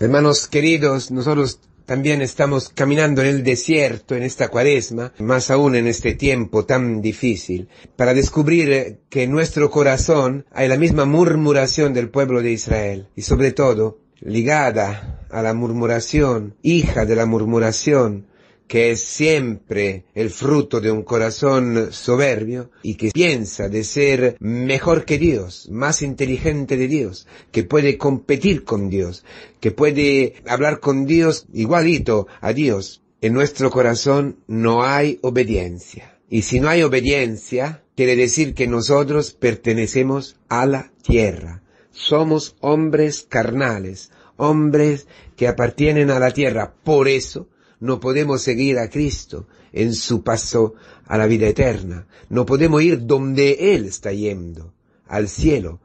Hermanos queridos, nosotros también estamos caminando en el desierto en esta cuaresma, más aún en este tiempo tan difícil, para descubrir eh, que en nuestro corazón hay la misma murmuración del pueblo de Israel y sobre todo ligada a la murmuración, hija de la murmuración, que es siempre el fruto de un corazón soberbio y que piensa de ser mejor que Dios, más inteligente de Dios, que puede competir con Dios, que puede hablar con Dios igualito a Dios. En nuestro corazón no hay obediencia. Y si no hay obediencia, quiere decir que nosotros pertenecemos a la tierra. Somos hombres carnales, hombres que apartienen a la tierra. Por eso no podemos seguir a Cristo en su paso a la vida eterna. No podemos ir donde Él está yendo, al cielo,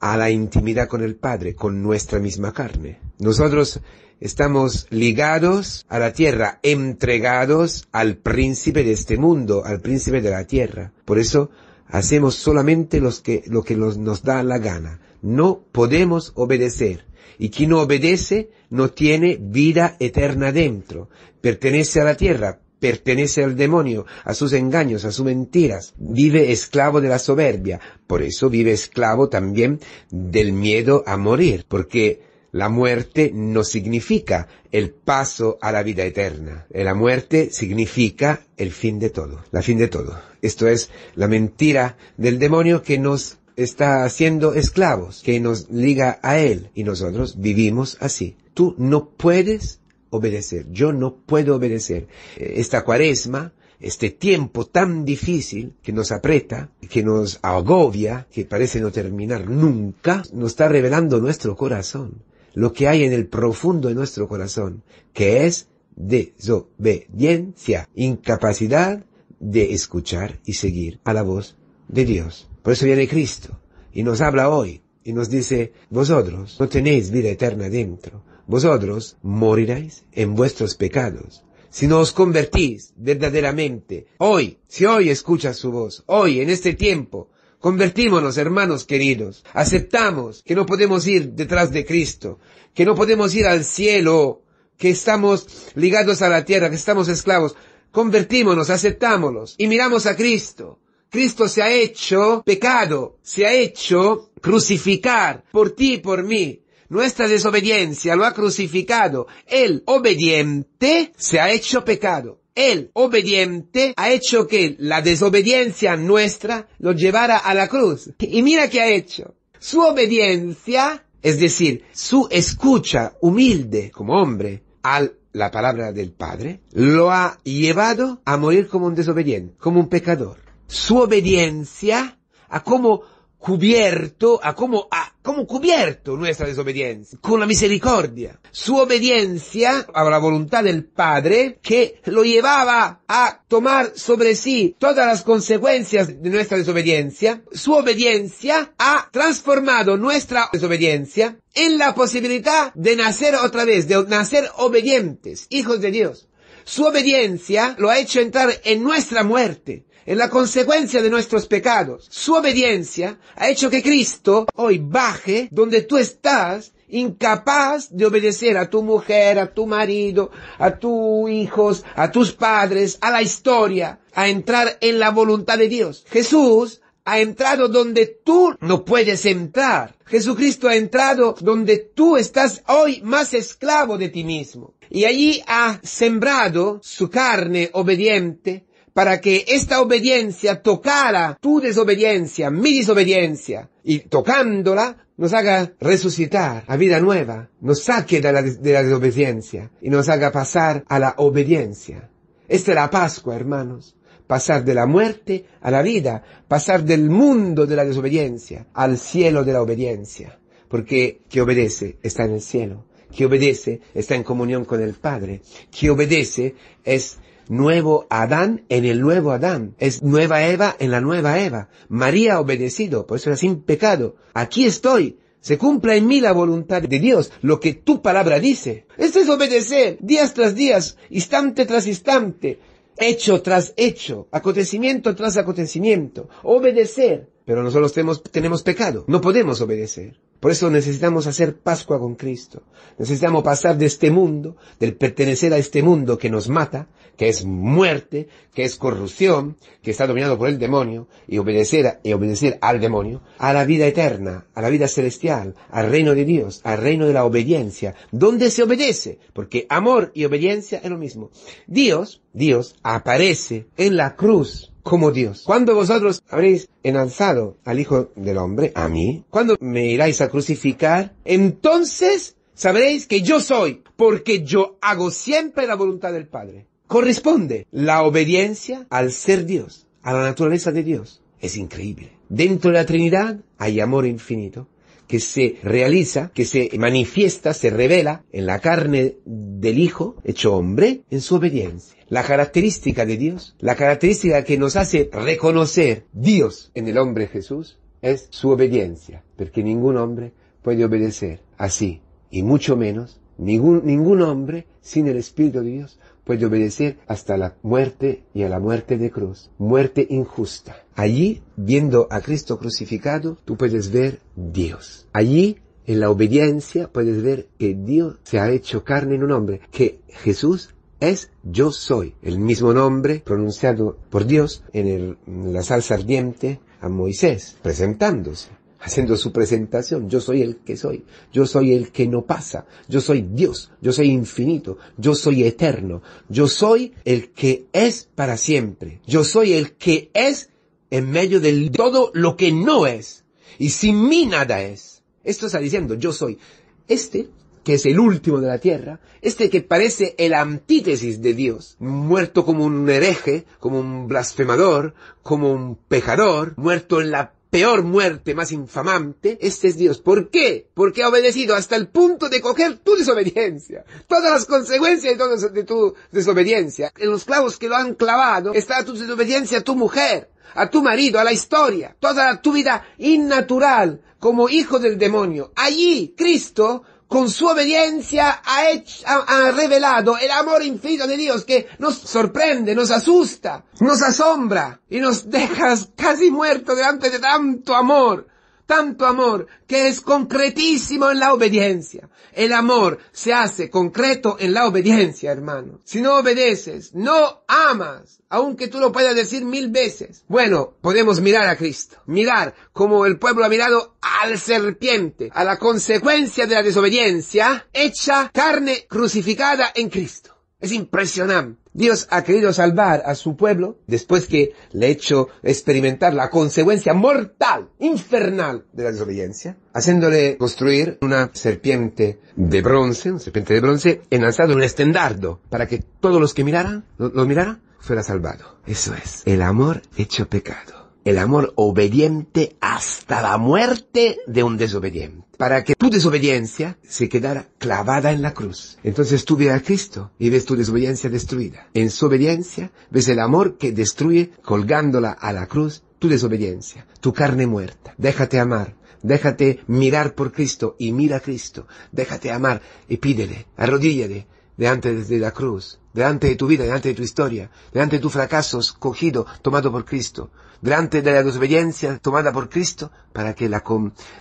a la intimidad con el Padre, con nuestra misma carne. Nosotros estamos ligados a la tierra, entregados al príncipe de este mundo, al príncipe de la tierra. Por eso hacemos solamente que, lo que nos da la gana. No podemos obedecer y quien no obedece no tiene vida eterna dentro. Pertenece a la tierra, pertenece al demonio, a sus engaños, a sus mentiras. Vive esclavo de la soberbia. Por eso vive esclavo también del miedo a morir, porque la muerte no significa el paso a la vida eterna. La muerte significa el fin de todo, la fin de todo. Esto es la mentira del demonio que nos está haciendo esclavos, que nos liga a Él y nosotros vivimos así. Tú no puedes obedecer, yo no puedo obedecer. Eh, esta cuaresma, este tiempo tan difícil que nos aprieta, que nos agobia, que parece no terminar nunca, nos está revelando nuestro corazón, lo que hay en el profundo de nuestro corazón, que es desobediencia, incapacidad de escuchar y seguir a la voz de Dios. Por eso viene Cristo y nos habla hoy y nos dice, vosotros no tenéis vida eterna dentro, vosotros moriréis en vuestros pecados. Si no os convertís verdaderamente, hoy, si hoy escuchas su voz, hoy, en este tiempo, Convertímonos, hermanos queridos. Aceptamos que no podemos ir detrás de Cristo, que no podemos ir al cielo, que estamos ligados a la tierra, que estamos esclavos. Convertímonos, aceptámoslos y miramos a Cristo. Cristo se ha hecho pecado, se ha hecho crucificar por ti y por mí. Nuestra desobediencia lo ha crucificado. El obediente se ha hecho pecado. El obediente ha hecho que la desobediencia nuestra lo llevara a la cruz. Y mira qué ha hecho. Su obediencia, es decir, su escucha humilde como hombre a la palabra del Padre, lo ha llevado a morir como un desobediente, como un pecador su obediencia a como cubierto, a como, como cubierto nuestra desobediencia, con la misericordia. Su obediencia a la voluntad del Padre que lo llevaba a tomar sobre sí todas las consecuencias de nuestra desobediencia, su obediencia ha transformado nuestra desobediencia en la posibilidad de nacer otra vez, de nacer obedientes, hijos de Dios. Su obediencia lo ha hecho entrar en nuestra muerte es la consecuencia de nuestros pecados. Su obediencia ha hecho que Cristo hoy baje donde tú estás incapaz de obedecer a tu mujer, a tu marido, a tus hijos, a tus padres, a la historia, a entrar en la voluntad de Dios. Jesús ha entrado donde tú no puedes entrar. Jesucristo ha entrado donde tú estás hoy más esclavo de ti mismo. Y allí ha sembrado su carne obediente, para que esta obediencia tocara tu desobediencia, mi desobediencia, y tocándola nos haga resucitar a vida nueva, nos saque de la, desobediencia y nos haga pasar a la obediencia. Esta es la Pascua, hermanos. Pasar de la muerte a la vida, pasar del mundo de la desobediencia al cielo de la obediencia. Porque quien obedece está en el cielo, quien obedece está en comunión con el Padre, quien obedece es nuevo Adán en el nuevo Adán. Es nueva Eva en la nueva Eva. María obedecido, por eso era sin pecado. Aquí estoy. Se cumpla en mí la voluntad de Dios, lo que tu palabra dice. Esto es obedecer, días tras días, instante tras instante, hecho tras hecho, acontecimiento tras acontecimiento. Obedecer pero nosotros tenemos, tenemos pecado, no podemos obedecer. Por eso necesitamos hacer Pascua con Cristo. Necesitamos pasar de este mundo, del pertenecer a este mundo que nos mata, que es muerte, que es corrupción, que está dominado por el demonio, y obedecer, y obedecer al demonio, a la vida eterna, a la vida celestial, al reino de Dios, al reino de la obediencia, donde se obedece, porque amor y obediencia es lo mismo. Dios Dios aparece en la cruz como Dios. Cuando vosotros habréis enalzado al Hijo del Hombre, a mí, cuando me iráis a crucificar, entonces sabréis que yo soy, porque yo hago siempre la voluntad del Padre. Corresponde la obediencia al ser Dios, a la naturaleza de Dios. Es increíble. Dentro de la Trinidad hay amor infinito, que se realiza, que se manifiesta, se revela en la carne del Hijo, hecho hombre, en su obediencia. La característica de Dios, la característica que nos hace reconocer Dios en el hombre Jesús, es su obediencia, porque ningún hombre puede obedecer así, y mucho menos ningún, ningún hombre sin el Espíritu de Dios puede obedecer hasta la muerte y a la muerte de cruz, muerte injusta. Allí, viendo a Cristo crucificado, tú puedes ver Dios. Allí, en la obediencia, puedes ver que Dios se ha hecho carne en un hombre, que Jesús es yo soy, el mismo nombre pronunciado por Dios en, en la salsa ardiente a Moisés, presentándose haciendo su presentación. Yo soy el que soy. Yo soy el que no pasa. Yo soy Dios. Yo soy infinito. Yo soy eterno. Yo soy el que es para siempre. Yo soy el que es en medio de todo lo que no es. Y sin mí nada es. Esto está diciendo, yo soy este que es el último de la tierra, este que parece el antítesis de Dios, muerto como un hereje, como un blasfemador, como un pecador, muerto en la peor muerte más infamante, este es Dios. ¿Por qué? Porque ha obedecido hasta el punto de coger tu desobediencia, todas las consecuencias de tu desobediencia. En los clavos que lo han clavado está tu desobediencia a tu mujer, a tu marido, a la historia, toda tu vida innatural como hijo del demonio. Allí Cristo con su obediencia ha, revelado el amor infinito de Dios que nos sorprende, nos asusta, nos asombra y nos deja casi muerto delante de tanto amor tanto amor que es concretísimo en la obediencia. El amor se hace concreto en la obediencia, hermano. Si no obedeces, no amas, aunque tú lo puedas decir mil veces. Bueno, podemos mirar a Cristo, mirar como el pueblo ha mirado al serpiente, a la consecuencia de la desobediencia, hecha carne crucificada en Cristo. Es impresionante. Dios ha querido salvar a su pueblo después que le ha hecho experimentar la consecuencia mortal, infernal de la desobediencia, haciéndole construir una serpiente de bronce, una serpiente de bronce, enlazado en un estendardo, para que todos los que miraran, lo, lo miraran, fuera salvado. Eso es, el amor hecho pecado el amor obediente hasta la muerte de un desobediente, para que tu desobediencia se quedara clavada en la cruz. Entonces tú ves a Cristo y ves tu desobediencia destruida. En su obediencia ves el amor que destruye colgándola a la cruz tu desobediencia, tu carne muerta. Déjate amar. Déjate mirar por Cristo y mira a Cristo. Déjate amar y pídele, arrodíllate, delante de la cruz, delante de tu vida, delante de tu historia, delante de tus fracasos cogido, tomado por Cristo, delante de la desobediencia tomada por Cristo, para que la,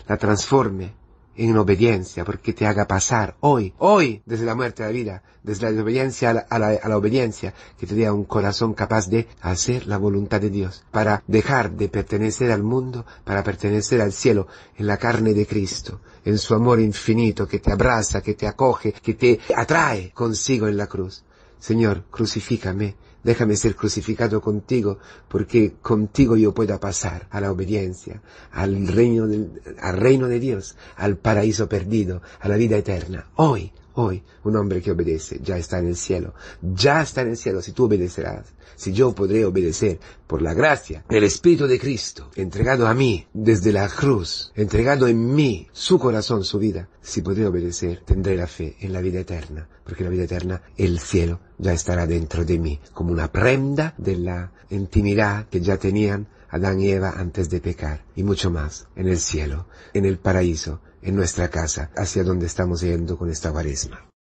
la transforme en obediencia, porque te haga pasar hoy, hoy, desde la muerte a la vida, desde la desobediencia a la, a la obediencia, que te dé un corazón capaz de hacer la voluntad de Dios, para dejar de pertenecer al mundo, para pertenecer al cielo, en la carne de Cristo, en su amor infinito que te abraza, que te acoge, que te atrae consigo en la cruz. Señor, crucifícame déjame ser crucificado contigo, porque contigo yo pueda pasar a la obediencia, al reino, del, al reino de Dios, al paraíso perdido, a la vida eterna. Hoy, Hoy un hombre que obedece ya está en el cielo, ya está en el cielo si tú obedecerás, si yo podré obedecer por la gracia del Espíritu de Cristo, entregado a mí desde la cruz, entregado en mí su corazón, su vida, si podré obedecer tendré la fe en la vida eterna, porque la vida eterna, el cielo, ya estará dentro de mí, como una prenda de la intimidad que ya tenían Adán y Eva antes de pecar, y mucho más, en el cielo, en el paraíso, en nuestra casa, hacia donde estamos yendo con esta cuaresma.